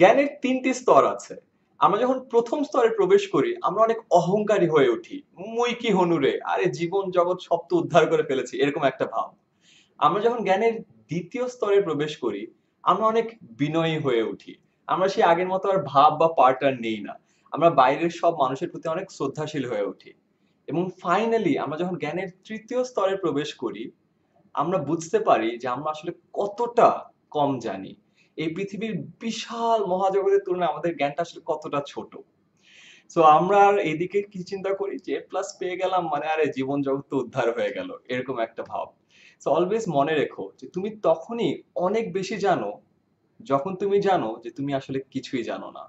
জ্ঞানের তিনটি স্তর আছে আমরা যখন প্রথম স্তরে প্রবেশ করি আমরা অনেক অহংকারী হয়ে উঠি মুই কি হনুরে আরে জীবন জগৎ সব তো উদ্ধার করে ফেলেছি এরকম একটা ভাব আমরা যখন জ্ঞানের দ্বিতীয় স্তরে প্রবেশ করি আমরা অনেক বিনয়ী হয়ে উঠি আমরা সেই আগের মতো আর ভাব বা পার্টার নেই না আমরা বাইরের সব মানুষের প্রতি অনেক শ্রদ্ধাশীল হয়ে উঠি এবং ফাইনালি আমরা যখন জ্ঞানের তৃতীয় স্তরে প্রবেশ করি আমরা বুঝতে পারি যে আমরা আসলে কতটা কম জানি এই পৃথিবীর বিশাল মহাজগতের তুলনায় আমাদের জ্ঞানটা আসলে কতটা ছোট সো আমরা আর এদিকে কি চিন্তা করি যে প্লাস পেয়ে গেলাম মানে আরে জীবন জগৎ তো উদ্ধার হয়ে গেল এরকম একটা ভাব সো অলওয়েজ মনে রেখো যে তুমি তখনই অনেক বেশি জানো যখন তুমি জানো যে তুমি আসলে কিছুই জানো না